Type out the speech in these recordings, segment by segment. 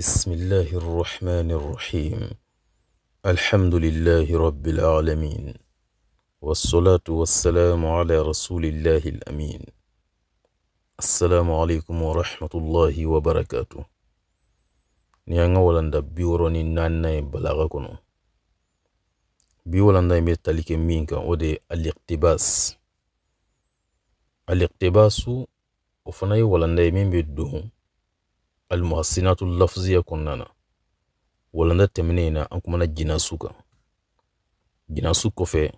بسم الله الرحمن الرحيم الحمد لله رب العالمين والصلاة والسلام على رسول الله الأمين السلام عليكم ورحمة الله وبركاته نيانا ولندا بيوروني نانا بلاغكونو بيولندا يمتلك مينكا ودي الاقتباس الاقتباس وفناي ولندا يمين بيدوهم المحسنات اللفظية كننا ولندا تمنينا أنكم أنا جناسوكا جناسوكا في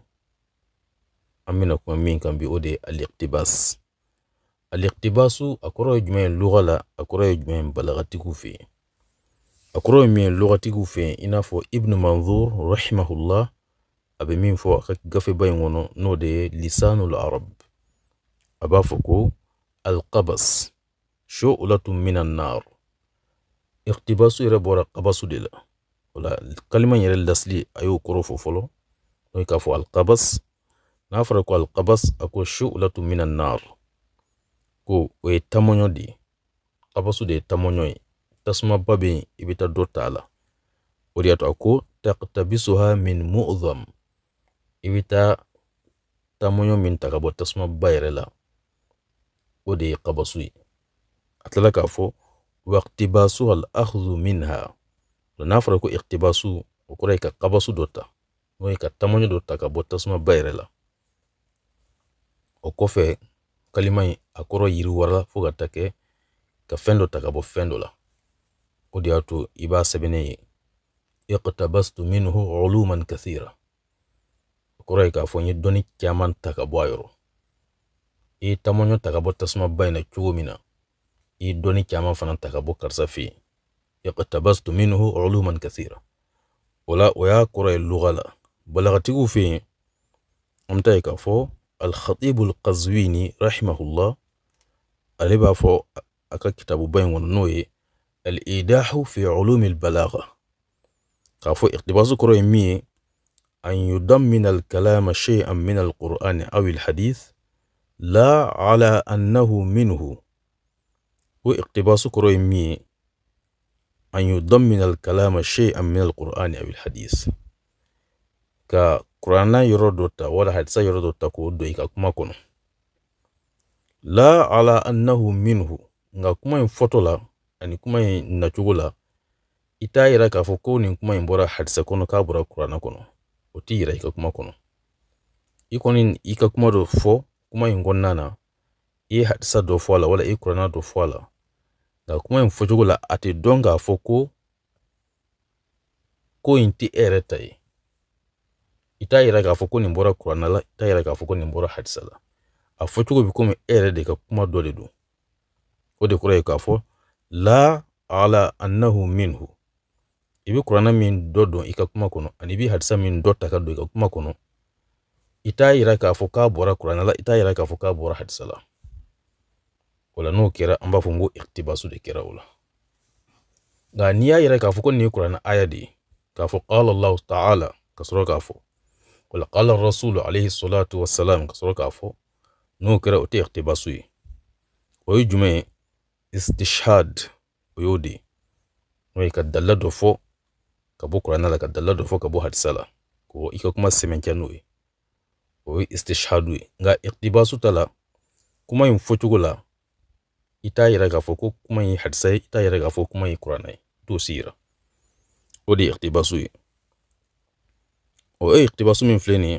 أمينكم مين كان بيودي الاقتباس الاقتباس أكروي جمعين لغة لا أكروي بلغة تكوفي في أكروي لغة تكوفي إنا فو ابن منظور رحمه الله أبي مين فو أخاك غفي باين ونو نودي لسان العرب أبافكو القبس شو من النار iqtibasu yɛrɛ bɔra kabasu de la o la kalima yɛrɛ lasili a y'o kɔrɔ fɔ fɔlɔ n'o ye k'a fɔ alkabas n'a fɔra ko alkabas a ko shu'latu mina nar ko o ye tamɔɲɔ de kabasu de ye tamɔɲɔ ye tasumaba bɛ yen i bɛ taa dɔ t'a la o de y'a to a ko taqtabisuha min mu'dham i bɛ taa tamɔɲɔ min ta ka bɔ tasumaba yɛrɛ la o de ye kabasu ye a tilala k'a fɔ waktibasuha al akhdhu minha o n'a fɔra ko iktibasu o kɔrɔ ye ka kabasu dɔ ta n'o ye ka tamaɲɔ dɔ ta ka bɔ tasuma ba yɛrɛ la o kɔfɛ kalima in a kɔrɔ yiriwara fo ka taa kɛ ka fɛn dɔ ta ka bɔ fɛn dɔ la o de y'a to i b'a sɛbɛn ye iqtabastu minhu uluman kathira o kɔrɔ ye k'a fɔ n ye dɔnni caman ta ka bɔ a yɔrɔ i ye tamaɲɔ ta ka bɔ tasuma ba in na cogo min na يدوني إيه كاما فنان تغبو كرسا في يقتبست منه علوما كثيرة ولا ويا كوري اللغة لا بلغتيكو في امتايكا فو الخطيب القزويني رحمه الله أليبا فو أكا كتابو بين ونوي الإيداح في علوم البلاغة كافو اقتباس كوري مي أن يدمن الكلام شيئا من القرآن أو الحديث لا على أنه منه واقتباس كروي مي أن يضمن الكلام شيئا من القرآن أو الحديث كقرآن يردوتا ولا حديث يردوتا كودوي كما كنو لا على أنه منه nga kuma in foto la ani kuma in nacogo la i t'a yira k'a fɔ ko nin kuma in bɔra hadisa kɔnɔ k'a bɔra kuranna kɔnɔ o t'i yira i ka kuma kɔnɔ i kɔni i ka kuma dɔ fɔ kuma in kɔnɔna na i ye hadisa dɔ fɔ a la wala i kuranna dɔ fɔ a la Nka kuma in fɔcogo la a tɛ dɔn k'a fɔ ko ko in tɛ e yɛrɛ ta ye i t'a yira k'a fɔ ko nin bɔra kuranna la i t'a yira k'a fɔ ko nin bɔra hadisa la a fɔcogo bɛ komi e yɛrɛ de ka kuma dɔ de don o de kɔrɔ ye k'a fɔ la ala annahu minhu i bɛ kuranna min dɔ don i ka kuma kɔnɔ ani i bi hadisa min dɔ ta ka don i ka kuma kɔnɔ i t'a yira k'a fɔ k'a bɔra kuranna la i t'a yira k'a fɔ k'a bɔra hadisa la o n'o kɛra an b'a fɔ ko ikitibasu de kɛra o la nka yira k'a fɔ ko nin ye aya de ye k'a fɔ qala allahu ta'ala ka k'a fɔ wala qala rasulu alayhi salatu wassalam ka k'a fɔ n'o kɛra o tɛ ikitibasu ye o istishhad o y'o ka dalla dɔ fɔ ka bɔ kuranɛ la ka dalla dɔ fɔ ka bɔ hadisa ko i ka kuma sɛmɛncɛ n'o ye istishhadu ye nka ikitibasu kuma in fɔcogo la i t'a yira k'a fɔ ko kuma in hadisa ye i t'a yira k'a fɔ kuma in kuranɛ t'o si o de iqtibasu ye o e iqtibasu min filɛ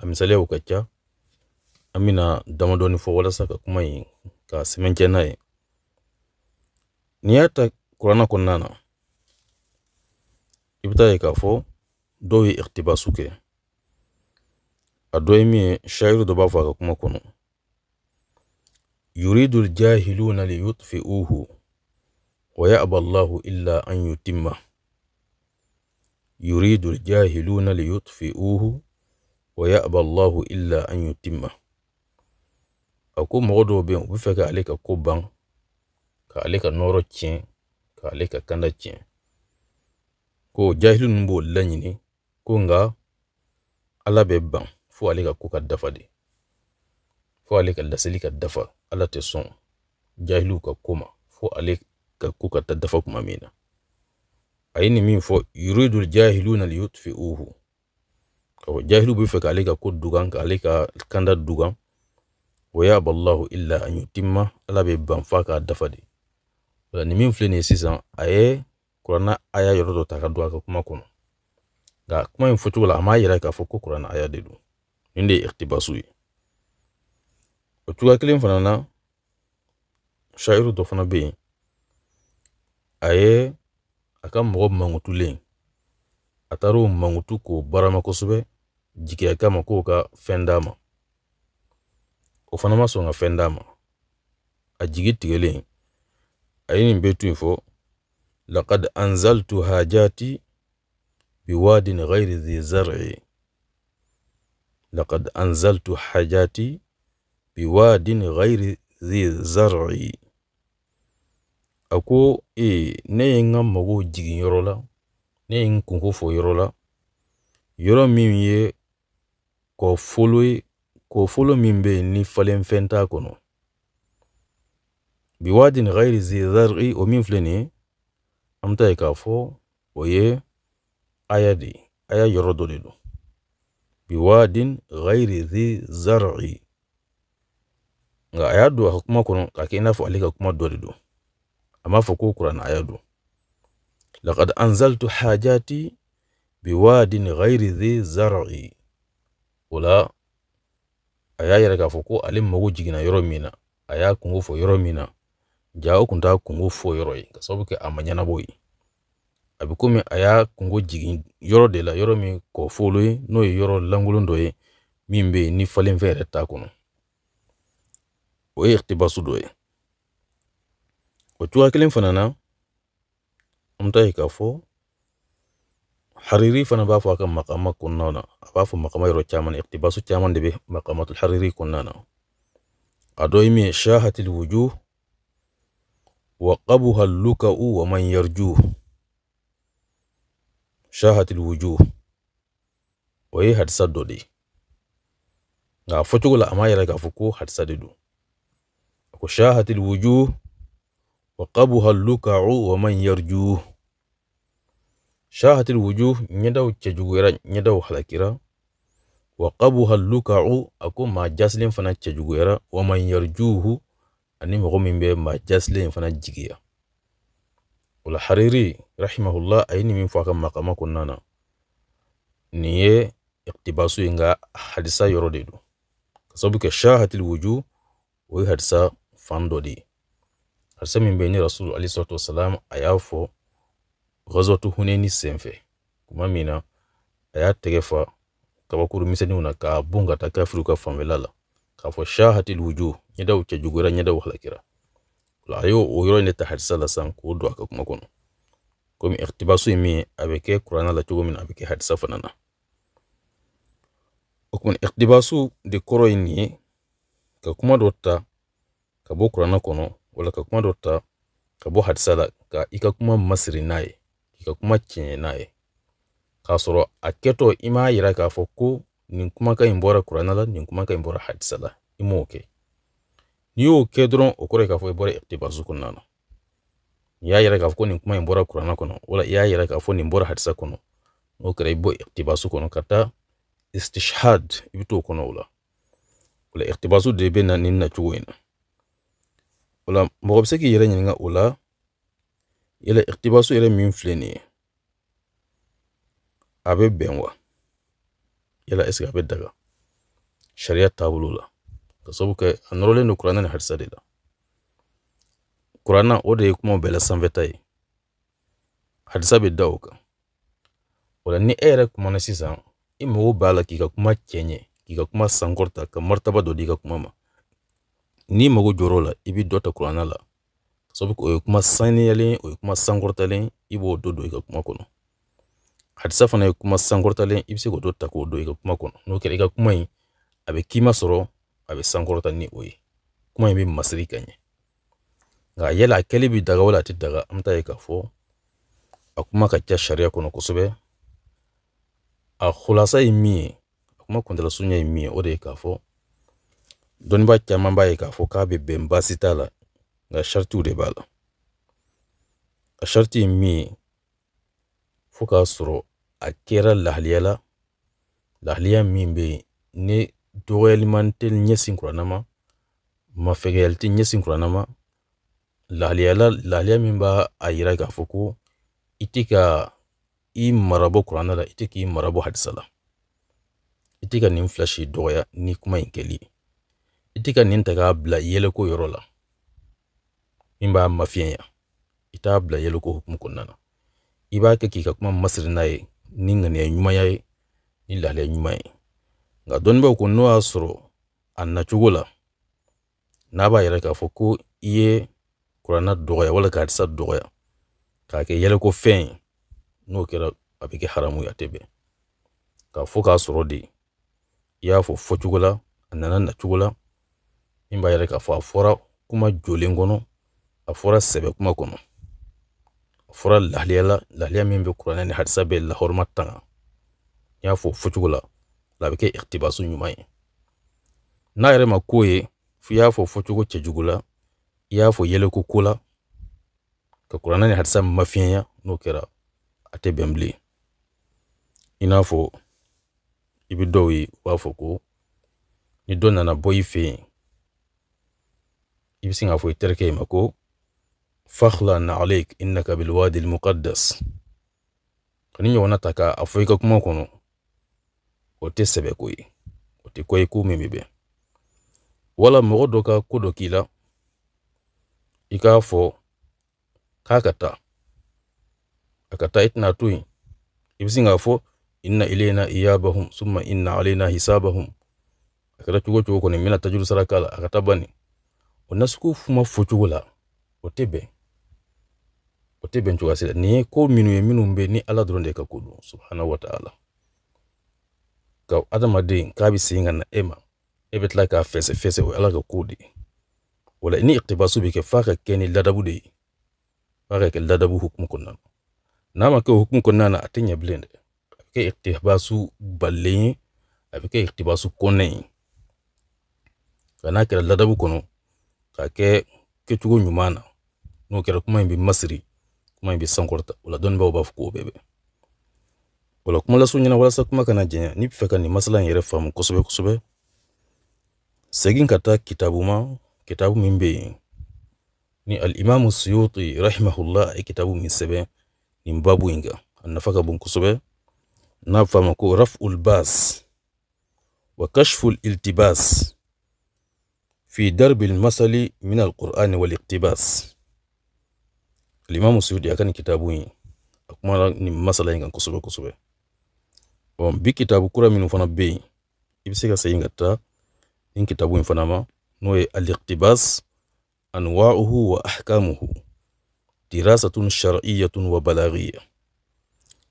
a misaliyaw ka ca an bɛna damadɔni fɔ walasa ka kuma in ka sɛbɛncɛ n'a ye n'i y'a ta kuranna kɔnɔna na i bɛ taa ye k'a fɔ dɔw ye iqtibasu kɛ a do ye min ye shayiru dɔ b'a fɔ ka kuma kɔnɔ يريد الجاهلون ليطفئوه ويأبى الله إلا أن يتمه يريد الجاهلون ليطفئوه ويأبى الله إلا أن يتمه أكون مغدو بين وفك عليك كوبا كعليك نورو تشين كعليك كندا تشين كو جاهلون b'o laɲini ko nga ala bɛ ban fo ale ka fo ale ka laseli ka dafa ala tɛ sɔn jahiliw ka ko fo ale ka ko ka ta dafa kuma min na a ye nin min fɔ yuridu jahiluna liyutfiuhu awɔ jahiliw bɛ fɛ k'ale ka ko dugan k'ale ka kanda dugan wayaba allahu illa an yutimma ala bɛ ban k'a dafa de ola nin min filɛ nin ye sisan a ye kuranna aya yɔrɔ dɔ ta ka don a ka kuma kɔnɔ nka kuma in fɔcogo la a m'a yira k'a fɔ ko kuranna aya de don nin de ye ikhtibasu ye O cogoya kelen fana na shairu dɔ fana bɛ yen a ye a ka mɔgɔ mankutulen a taara o mankutu k'o barama kosɛbɛ jigiya kama k'o ka fɛn d'a ma o fana ma sɔn ka fɛn d'a ma a jigi tigɛlen a ye nin bɛ tun fɔ لقد أنزلت حاجاتي بواد غير ذي زرع لقد أنزلت hajati biwadin ghairi zi zar'i e, a ko ee ne ye n ka magow jigin yɔrɔ la ne ye n kunko fɔ yɔrɔ la yɔrɔ min ye kɔ folo ye kɔ folo min bɛ yen ni falenfɛn t'a kɔnɔ biwadin ghairi zi zar'i o min filɛ nin ye an bɛ taa ye k'a fɔ o ye aya de ye aya yɔrɔ dɔ de don biwadin ghairi zi zar'i nka a y'a don a ka kuma kɔnɔ k'a kɛ i n'a fɔ kuma dɔ de don a ko kuranɛ aya laqad anzaltu hajati biwadin ghairi dhi zar'i o ayaya a y'a alim k'a fɔ ko ale mago jiginna yɔrɔ min na kungu fo kungo fɔ yɔrɔ min na ja o kun t'a kungo fɔ yɔrɔ ye ka sababu kɛ jigin yɔrɔ de la yɔrɔ ko kɔfolo ye n'o yoro yɔrɔ lankolon dɔ ni falen vere t'a kɔnɔ وهي اختباس دوي وتوا كلم فنانا أمتاي كافو حريري فانا بافو كم مقامة كنانا بافو مقام يرو تشامن اقتباس تشامن دبي مقامات الحريري كنانا مي شاهت الوجوه وقبها اللكاء ومن يرجوه شاهت الوجوه وهي هتسدد دي غافوتو لا ما يرغافوكو هتسددو وشاهت الوجوه وقبها اللكع ومن يرجوه شاهت الوجوه ندو تشجويرا ندو حلكيرا وقبها اللكع أكو ما جاسلين فنا تشجويرا ومن يرجوه أني مغمين بي ما جاسلين فنا جيجيا ولا حريري رحمه الله أيني من فاكا مقاما كنانا نيه اقتباسو ينغا حديثا يرو ديدو كسبك شاهت الوجوه وهي حديثا fan dɔ de min bɛ ni rasulu alayhi salatu wasalam a y'a ghazwatu huneni senfɛ kuma mina na a y'a tɛgɛ fa kabakuru misɛnninw na k'a bunga ta kafiru ka famelala la k'a fɔ shahatil wujuh ɲɛdaw cɛ juguyara ɲɛdaw halakira ola a y'o o yɔrɔ in ta hadisa la san k'o don aka kuma kono komi ikhtibasu ye min ye a la cogo min abeke hadisa fanana na o kumana de kɔrɔ ye ka kuma dotta kabo kurana kono wala ka kuma dɔ kabo hadisa la ka i ka kuma masiri n'a ye k'i ka kuma tiɲɛ n'a ye k'a sɔrɔ a kɛtɔ i m'a yira k'a fɔ ko nin kumakan in bɔra kurana la nin kumakan in bɔra hadisa la i m'o kɛ n'i y'o kɛ dɔrɔn o kɔrɔ ye k'a fɔ i bɔra iqtibasu kɔnɔna na i y'a yira k'a fɔ ko nin kuma in bɔra kuranna kɔnɔ wala i y'a yira k'a fɔ nin bɔra hadisa kɔnɔ n'o kɛra i bɔ iqtibasu kɔnɔ ka taa istishhad i bɛ t'o kɔnɔ o la wala iqtibasu de bɛ na nin nacogo in na ولا مغرب سكي يلا نينغا ولا يلا اقتباسو يلا مين فليني أبي بينوا يلا إسكا أبي دعا شريعة تابلو لا كسبوك أنرولي نقرانا نهرسا ديدا قرانا أود يكمو بلا سامفتاي هرسا بيدا أوكا ولا ني إيرا كمانا سيسان إمو بالا كيكا كما تيني كيكا كما سانكورتا كمرتبة دودي كما ما n'i mago jɔr'o la i bi dɔ ta kuranna la ka o ye kuma saniyalen o ye kuma sankɔrɔtalen i b'o dɔ don i ka kuma kɔnɔ hadisa fana ye kuma sankɔrɔtalen i be se k'o dɔ ta k'o don i ka kuma kɔnɔ n'o kɛra i ka kuma ɲi a be kima sɔrɔ a be sankɔrɔta ni o ye kuma ɲi be masiri ka ɲɛ nka yala a kɛli bi daga wala a tɛ daga an be taa ye k'a fɔ a kuma ka ca sariya kɔnɔ kosɛbɛ a hulasa ye min ye a kuma kuntala surunya ye min ye o de ye k'a fɔ dɔnniba caman b'a ye k'a fɔ k'a bɛ bɛn baasi t'a la nka saritiw de b'a la a sharti ye min ye fo k'a sɔrɔ a kɛra lahaliya la lahaliya min bɛ yen ni dɔgɔyaliman tɛ ɲɛsin kuranna ma mafɛgɛyali tɛ ɲɛsin kuranna ma lahaliya la lahaliya min b'a a yira k'a fɔ ko i tɛ ka i marabɔ kuranna la i tɛ k'i marabɔ hadisa la i tɛ ka nin fila si dɔgɔya ni kuma in kɛli ye i tɛ ka nin ta k'a bila yɛlɛko yɔrɔ la min b'a mafiyɛnya i t'a bila yɛlɛko hukumu kɔnɔna na i b'a kɛ k'i ka kuma masiri n'a ye ni ŋaniya ɲumanya ye ni lahaliya ɲuman ye nka dɔnnibaw ko n'o y'a sɔrɔ a nacogo la n'a b'a yɛrɛ k'a fɔ ko i ye kurana dɔgɔya wala ka hadisa dɔgɔya k'a kɛ yɛlɛko fɛn ye n'o kɛra a bɛ kɛ haramu ye a tɛ bɛn k'a fɔ k'a sɔrɔ de i y'a fɔ fɔcogo la a nana nacogo la Min b'a yira k'a fɔ a fɔra kuma jɔlen kɔnɔ a fɔra sɛbɛ kuma kɔnɔ a fɔra lahaliya lahaliya min bɛ kuranɛ ni hadisa bɛ lahɔrɔma tanga n y'a fɔ fɔcogo la a bɛ kɛ ikitibasu ɲuman ye n'a yɛrɛ ma k'o ye f'i y'a fɔ fɔcogo cɛjugu la i y'a fɔ yɛlɛko ko la ka kuranɛ ni hadisa mafiɲɛya n'o kɛra a tɛ bɛn bilen i n'a fɔ i bɛ dɔw ye u b'a fɔ ko ni dɔ nana bɔ i fɛ yen i bɛ sin k'a i terikɛ ma ko fakhlan aleyk innaka bilwadi almuqaddas ka ni ɲɔgɔnna ta k'a fɔ kuma kɔnɔ o tɛ sɛbɛ ko ye o tɛ wala mɔgɔ dɔ ka ko dɔ k'i la i k'a fɔ k'a ka inna ilayna iyabahum summa inna alayna hisabahum tajuru bani o nasugu kuma fɔcogo la o tɛ bɛn o tɛ bɛn cogoya si la nin ye ko minnu ye minnu bɛ ni ala dɔrɔn de ka ko don subhanahu wa ta'ala ka adamaden k'a bɛ segin ka na e ma e bɛ tila k'a fɛsɛ fɛsɛ o ye ala ka ko de ye o ni iqtibasu bɛ kɛ f'a ka kɛ ni ladabu de ye f'a ka kɛ ladabu hukumu kɔnɔna na n'a ma kɛ o hukumu kɔnɔna na a tɛ ɲɛ bilen dɛ a bɛ kɛ iqtibasu balilen ye a bɛ kɛ iqtibasu kɔnɛ ye nka n'a kɛra ladabu kɔnɔ k'a kɛ kɛcogo ɲuman na n'o kɛra kuma in bɛ masiri kuma in bɛ sankɔrɔta o la dɔnnibaw b'a fɔ k'o bɛɛ bɛ o la kuma laso ɲɛna walasa kuma kana jɛnya n'i bɛ fɛ ka nin masala in yɛrɛ faamu kosɛbɛ kosɛbɛ segin ka taa kitabu ma kitabu min bɛ yen ni alimamu suyuti rahimahullah a ye kitabu min sɛbɛn nin babu in kan a nafa ka bon kosɛbɛ n'a bɛ f'a ma ko raf'ul bas wa kashful iltibas في درب المثل من القرآن والاقتباس الإمام السيوطي كان كتابه أكما مثلا ينقل كسبة كسبة وم بي كتاب كرة من فنا بي يبسيك سيين غطا إن كتابه فنا ما نوي الاقتباس أنواعه وأحكامه دراسة شرعية وبلاغية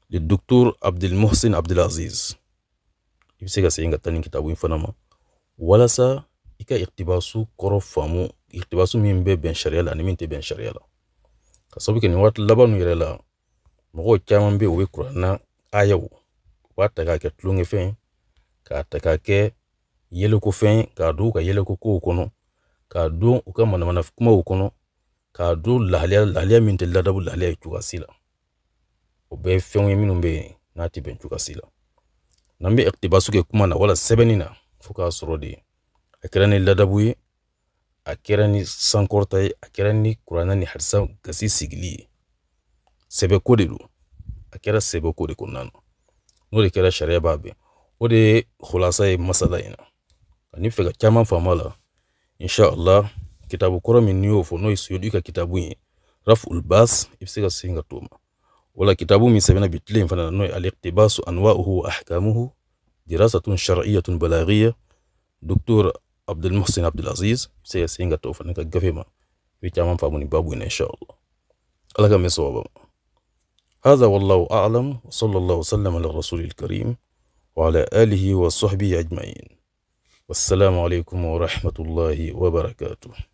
للدكتور عبد المحسن عبد العزيز يبسيك سيين إن كتابه فنا ما ولسا i ka ikitibasu kɔrɔ faamu ikitibasu min bɛ bɛn sariya la ani min tɛ bɛn sariya la ka sabu kɛ nin waati laban nu yɛrɛ la mɔgɔw caman be u be kuranna ayaw u b'a ta k'a kɛ tulonkɛfɛn k'a ta k'a kɛ yelekofɛn k'a don u ka yeleko kɔnɔ k'a don u ka manamana kumaw kɔnɔ k'a don lahaliya lahaliya min tɛ ladabu lahaliya ye cogoyasi la o bɛɛ fɛnw ye minnu bɛ yen n'a tɛ bɛn cogoyasi la n'an bɛ ikitibasu kɛ kuma na wala sɛbɛnni na fo k'a sɔrɔ de أكراني لدبوي أكراني سانكورتاي أكراني كراناني حرسا كسي سيجلي سبه كودلو أكرا سبه كودي كنانو نوري كرا شريا بابي ودي خلاصة مسألة هنا نفكر كمان فمالا إن شاء الله kitabu koro min niyo fo no kitabu yin raful bas ibsika singa tuma wala kitabu min sabina bitlin fana no anwa iqtibasu anwa'uhu wa ahkamuhu dirasatun shar'iyyatun balaghiyyah دكتور عبد المحسن عبد العزيز سي سينغا توفا نيكا غافيما في تاما فامو ني بابو ان شاء الله الله كامي صواب هذا والله اعلم صلى الله وسلم على الرسول الكريم وعلى اله وصحبه اجمعين والسلام عليكم ورحمه الله وبركاته